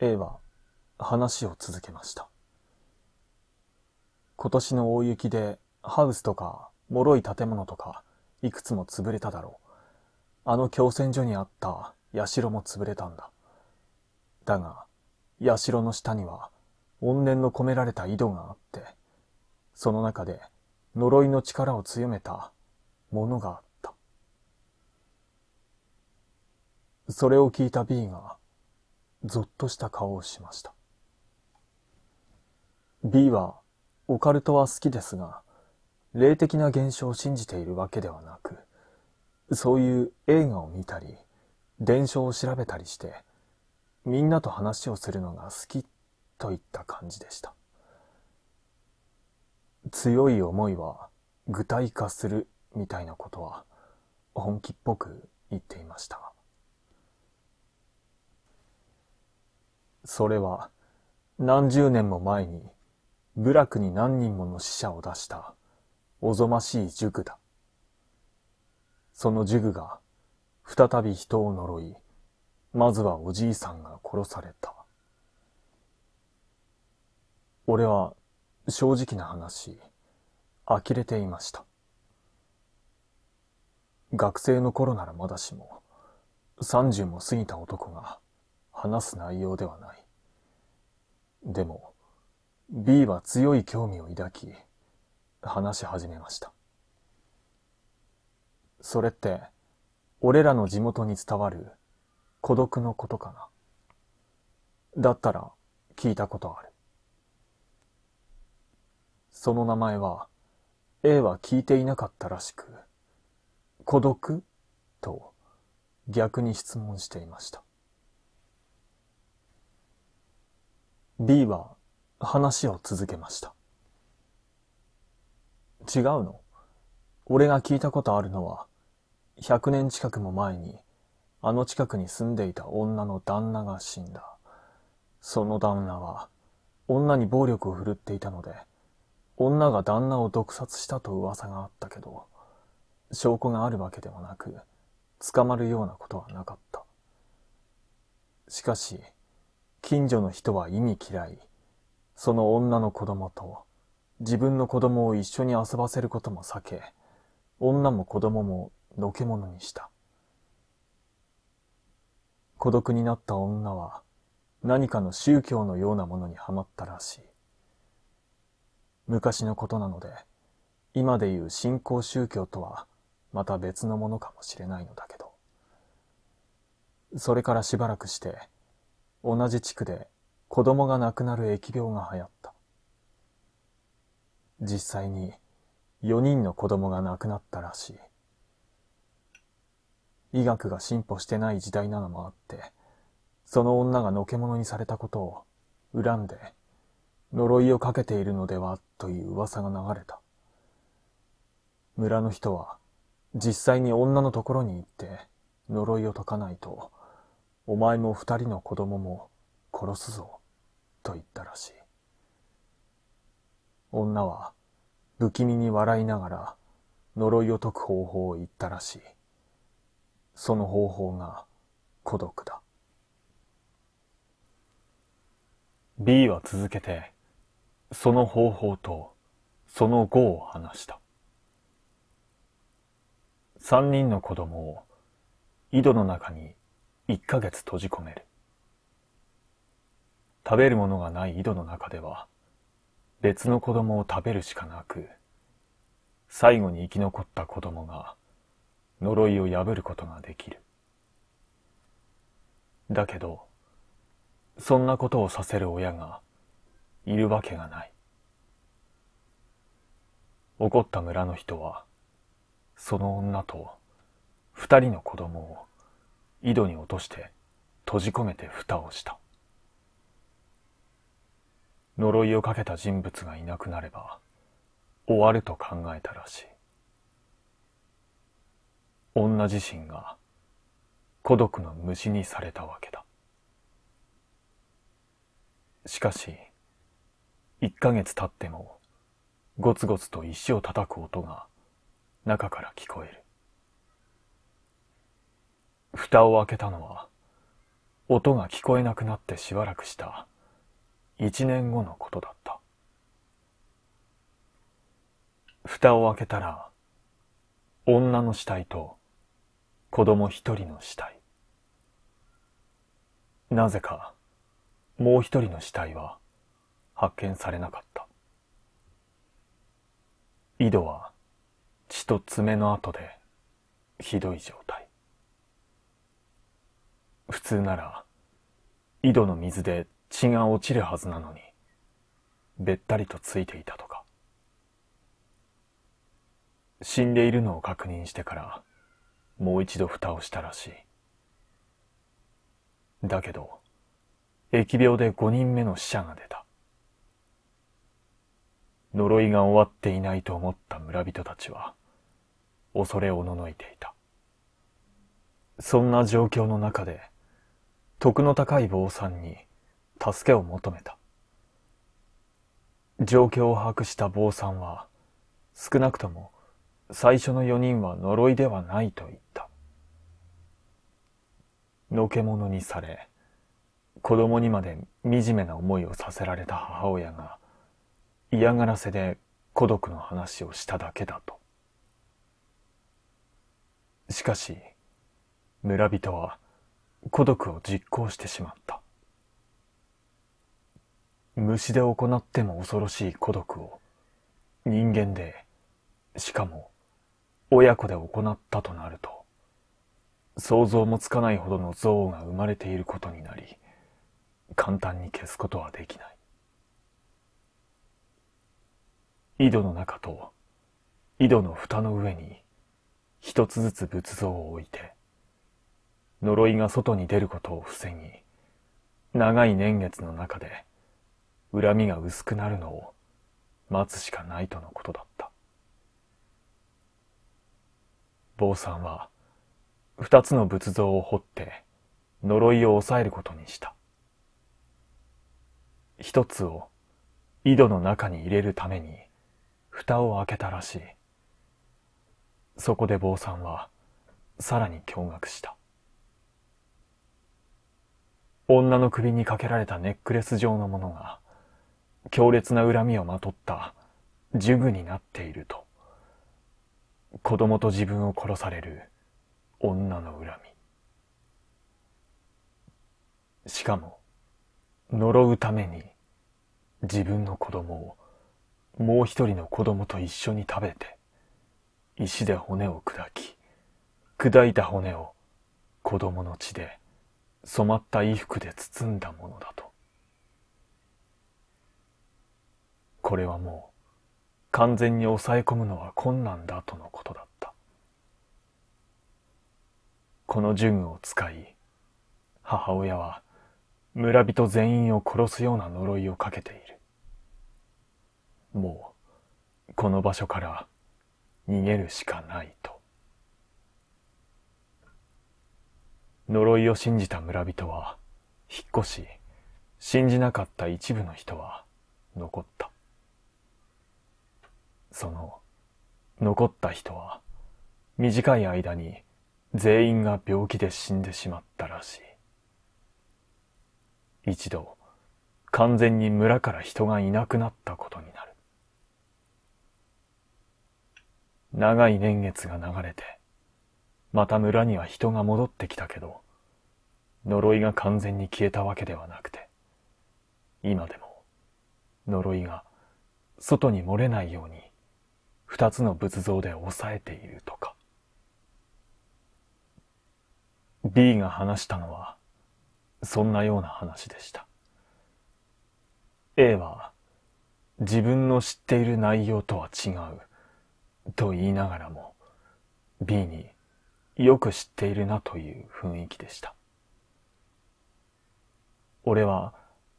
A は話を続けました。今年の大雪でハウスとか脆い建物とかいくつも潰れただろう。あの共戦所にあった社も潰れたんだ。だが、社の下には怨念の込められた井戸があって、その中で呪いの力を強めたものがあった。それを聞いた B が、ぞっとした顔をしました。B は、オカルトは好きですが、霊的な現象を信じているわけではなく、そういう映画を見たり、伝承を調べたりして、みんなと話をするのが好きって、といった感じでした強い思いは具体化するみたいなことは本気っぽく言っていましたそれは何十年も前に部落に何人もの死者を出したおぞましい塾だその塾が再び人を呪いまずはおじいさんが殺された俺は正直な話、呆れていました。学生の頃ならまだしも、30も過ぎた男が話す内容ではない。でも、B は強い興味を抱き、話し始めました。それって、俺らの地元に伝わる孤独のことかな。だったら聞いたことある。その名前は A は聞いていなかったらしく孤独と逆に質問していました B は話を続けました違うの俺が聞いたことあるのは100年近くも前にあの近くに住んでいた女の旦那が死んだその旦那は女に暴力を振るっていたので女が旦那を毒殺したと噂があったけど、証拠があるわけでもなく、捕まるようなことはなかった。しかし、近所の人は意味嫌い、その女の子供と自分の子供を一緒に遊ばせることも避け、女も子供ものけ者にした。孤独になった女は何かの宗教のようなものにはまったらしい。昔のことなので、今でいう信仰宗教とはまた別のものかもしれないのだけど。それからしばらくして、同じ地区で子供が亡くなる疫病が流行った。実際に4人の子供が亡くなったらしい。医学が進歩してない時代なのもあって、その女がのけ者にされたことを恨んで、呪いをかけているのではという噂が流れた。村の人は実際に女のところに行って呪いを解かないと、お前も二人の子供も殺すぞ、と言ったらしい。女は不気味に笑いながら呪いを解く方法を言ったらしい。その方法が孤独だ。B は続けてその方法とその後を話した。三人の子供を井戸の中に一ヶ月閉じ込める。食べるものがない井戸の中では別の子供を食べるしかなく、最後に生き残った子供が呪いを破ることができる。だけど、そんなことをさせる親がいるわけがない。怒った村の人は、その女と二人の子供を井戸に落として閉じ込めて蓋をした。呪いをかけた人物がいなくなれば終わると考えたらしい。女自身が孤独の虫にされたわけだ。しかし、一ヶ月経っても、ゴツゴツと石を叩く音が中から聞こえる。蓋を開けたのは、音が聞こえなくなってしばらくした一年後のことだった。蓋を開けたら、女の死体と子供一人の死体。なぜか、もう一人の死体は、発見されなかった井戸は血と爪の跡でひどい状態普通なら井戸の水で血が落ちるはずなのにべったりとついていたとか死んでいるのを確認してからもう一度蓋をしたらしいだけど疫病で5人目の死者が出た呪いが終わっていないと思った村人たちは、恐れおののいていた。そんな状況の中で、徳の高い坊さんに助けを求めた。状況を把握した坊さんは、少なくとも最初の四人は呪いではないと言った。のけ者にされ、子供にまで惨めな思いをさせられた母親が、嫌がらせで孤独の話をしただけだと。しかし、村人は孤独を実行してしまった。虫で行っても恐ろしい孤独を人間で、しかも親子で行ったとなると、想像もつかないほどの憎悪が生まれていることになり、簡単に消すことはできない。井戸の中と井戸の蓋の上に一つずつ仏像を置いて、呪いが外に出ることを防ぎ、長い年月の中で恨みが薄くなるのを待つしかないとのことだった。坊さんは二つの仏像を掘って呪いを抑えることにした。一つを井戸の中に入れるために、蓋を開けたらしいそこで坊さんはさらに驚愕した女の首にかけられたネックレス状のものが強烈な恨みをまとったジュグになっていると子供と自分を殺される女の恨みしかも呪うために自分の子供をもう一人の子供と一緒に食べて、石で骨を砕き、砕いた骨を子供の血で染まった衣服で包んだものだと。これはもう完全に抑え込むのは困難だとのことだった。この呪具を使い、母親は村人全員を殺すような呪いをかけている。もう、この場所から逃げるしかないと。呪いを信じた村人は、引っ越し、信じなかった一部の人は、残った。その、残った人は、短い間に全員が病気で死んでしまったらしい。一度、完全に村から人がいなくなったことになる。長い年月が流れて、また村には人が戻ってきたけど、呪いが完全に消えたわけではなくて、今でも呪いが外に漏れないように二つの仏像で抑えているとか。B が話したのは、そんなような話でした。A は、自分の知っている内容とは違う、と言いながらも B によく知っているなという雰囲気でした。俺は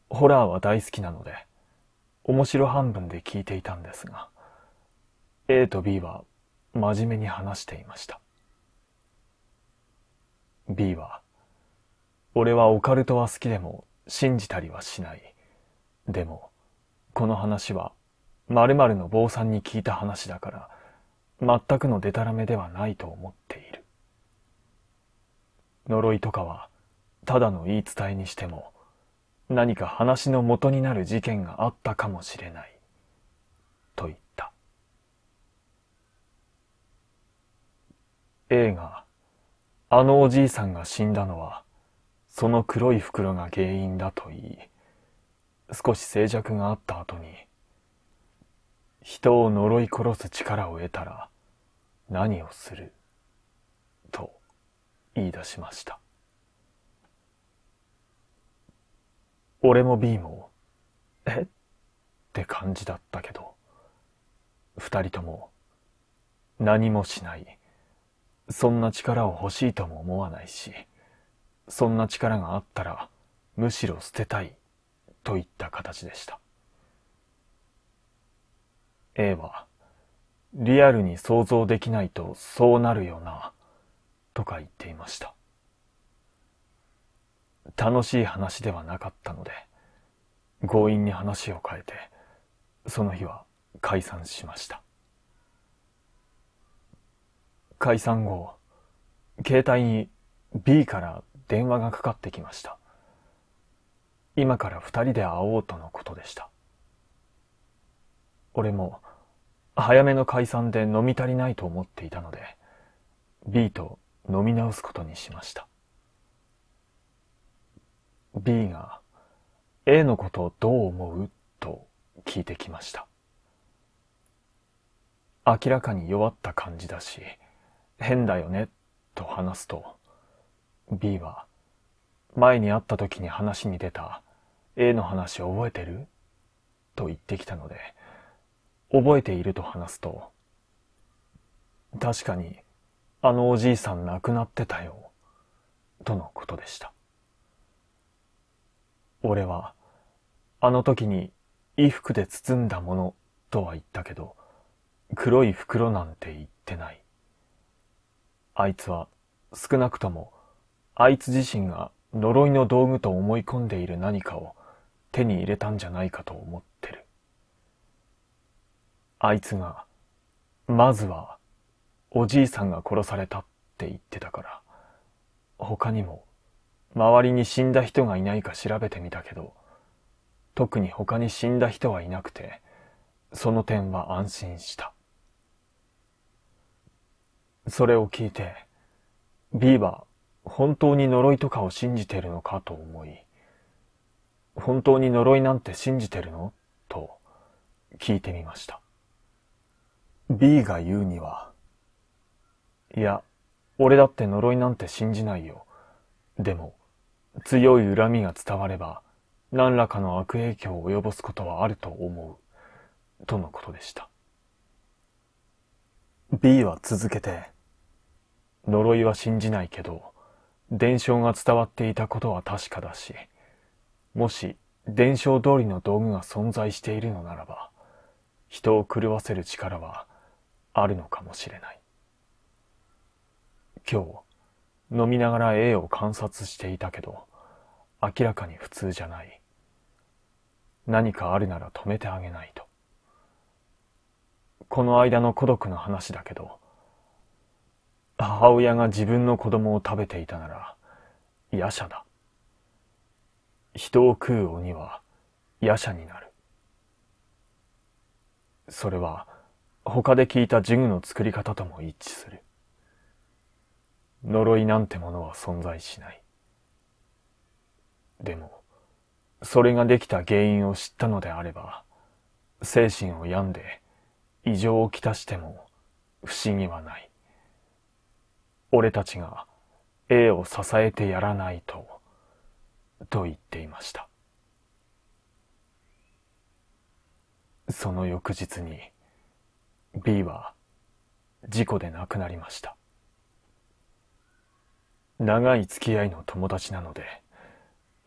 ホラーは大好きなので面白半分で聞いていたんですが A と B は真面目に話していました。B は俺はオカルトは好きでも信じたりはしない。でもこの話は〇〇の坊さんに聞いた話だから全くのデタラメではないと思っている呪いとかはただの言い伝えにしても何か話の元になる事件があったかもしれないと言った映画「あのおじいさんが死んだのはその黒い袋が原因だ」と言い少し静寂があった後に人を呪い殺す力を得たら何をすると言い出しました。俺も B も、えって感じだったけど、二人とも何もしない。そんな力を欲しいとも思わないし、そんな力があったらむしろ捨てたいといった形でした。A はリアルに想像できないとそうなるよな、とか言っていました。楽しい話ではなかったので、強引に話を変えて、その日は解散しました。解散後、携帯に B から電話がかかってきました。今から二人で会おうとのことでした。俺も、早めの解散で飲み足りないと思っていたので、B と飲み直すことにしました。B が A のことをどう思うと聞いてきました。明らかに弱った感じだし、変だよねと話すと、B は前に会った時に話に出た A の話を覚えてると言ってきたので、覚えていると話すと、確かにあのおじいさん亡くなってたよ、とのことでした。俺は、あの時に衣服で包んだものとは言ったけど、黒い袋なんて言ってない。あいつは少なくともあいつ自身が呪いの道具と思い込んでいる何かを手に入れたんじゃないかと思っあいつが、まずは、おじいさんが殺されたって言ってたから、他にも、周りに死んだ人がいないか調べてみたけど、特に他に死んだ人はいなくて、その点は安心した。それを聞いて、B は本当に呪いとかを信じてるのかと思い、本当に呪いなんて信じてるのと聞いてみました。B が言うには、いや、俺だって呪いなんて信じないよ。でも、強い恨みが伝われば、何らかの悪影響を及ぼすことはあると思う。とのことでした。B は続けて、呪いは信じないけど、伝承が伝わっていたことは確かだし、もし伝承通りの道具が存在しているのならば、人を狂わせる力はあるのかもしれない。今日、飲みながら A を観察していたけど、明らかに普通じゃない。何かあるなら止めてあげないと。この間の孤独の話だけど、母親が自分の子供を食べていたなら、夜叉だ。人を食う鬼は夜叉になる。それは、他で聞いたジグの作り方とも一致する。呪いなんてものは存在しない。でも、それができた原因を知ったのであれば、精神を病んで異常をきたしても不思議はない。俺たちが A を支えてやらないと、と言っていました。その翌日に、B は事故で亡くなりました。長い付き合いの友達なので、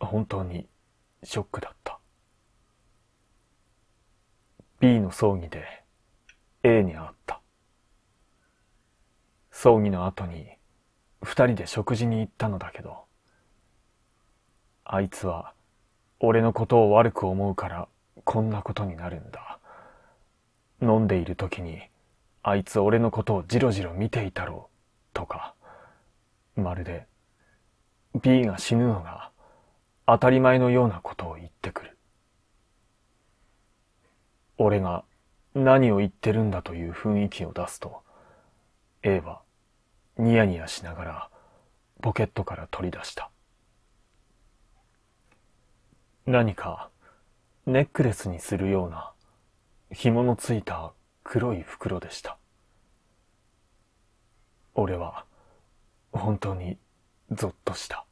本当にショックだった。B の葬儀で A に会った。葬儀の後に二人で食事に行ったのだけど、あいつは俺のことを悪く思うからこんなことになるんだ。飲んでいる時に、あいつ俺のことをじろじろ見ていたろう、とか、まるで、B が死ぬのが当たり前のようなことを言ってくる。俺が何を言ってるんだという雰囲気を出すと、A はニヤニヤしながらポケットから取り出した。何かネックレスにするような紐のついた黒い袋でした俺は本当にゾッとした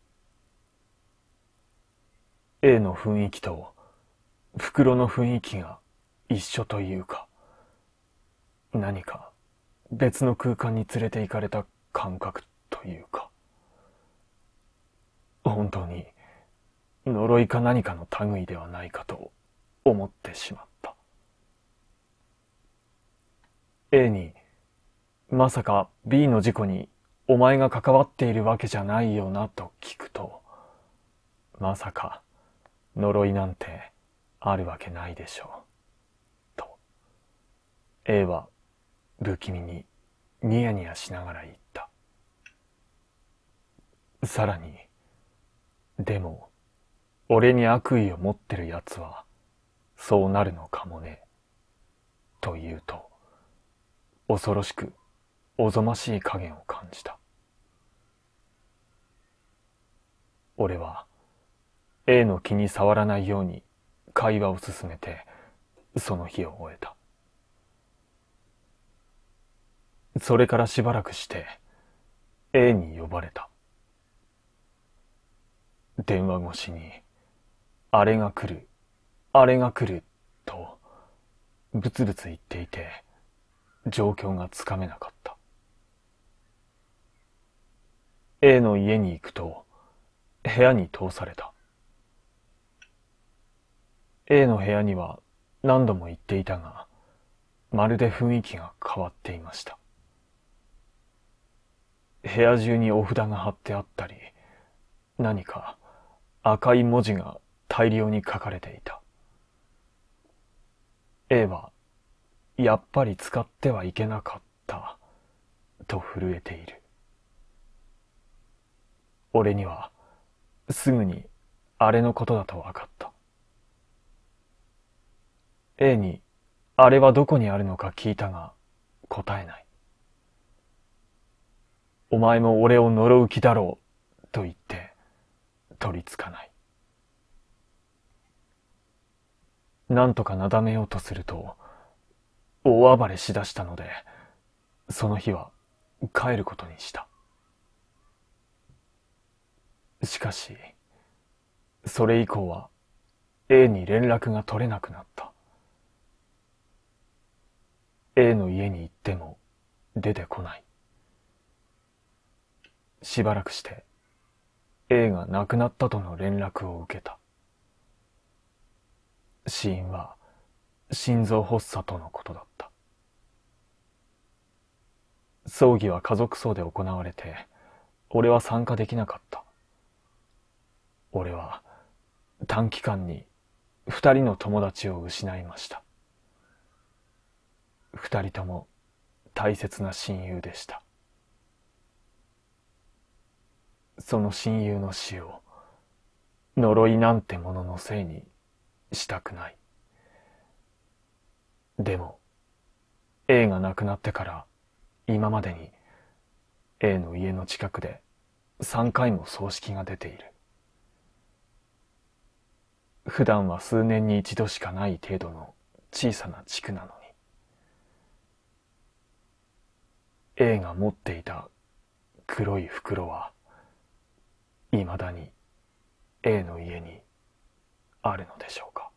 A の雰囲気と袋の雰囲気が一緒というか何か別の空間に連れて行かれた感覚というか本当に呪いか何かの類ではないかと思ってしまった A に、まさか B の事故にお前が関わっているわけじゃないよなと聞くと、まさか呪いなんてあるわけないでしょう。と、A は不気味にニヤニヤしながら言った。さらに、でも、俺に悪意を持ってる奴は、そうなるのかもね、と言うと、恐ろしくおぞましい加減を感じた俺は A の気に触らないように会話を進めてその日を終えたそれからしばらくして A に呼ばれた電話越しにあれが来るあれが来るとブツブツ言っていて状況がつかめなかった。A の家に行くと、部屋に通された。A の部屋には何度も行っていたが、まるで雰囲気が変わっていました。部屋中にお札が貼ってあったり、何か赤い文字が大量に書かれていた。A はやっぱり使ってはいけなかった、と震えている。俺には、すぐに、あれのことだと分かった。A に、あれはどこにあるのか聞いたが、答えない。お前も俺を呪う気だろう、と言って、取りつかない。なんとかなだめようとすると、大暴れしだしたので、その日は帰ることにした。しかし、それ以降は A に連絡が取れなくなった。A の家に行っても出てこない。しばらくして A が亡くなったとの連絡を受けた。死因は心臓発作とのことだった。葬儀は家族葬で行われて、俺は参加できなかった。俺は短期間に二人の友達を失いました。二人とも大切な親友でした。その親友の死を呪いなんてもののせいにしたくない。でも、A が亡くなってから今までに A の家の近くで3回も葬式が出ている普段は数年に一度しかない程度の小さな地区なのに A が持っていた黒い袋はいまだに A の家にあるのでしょうか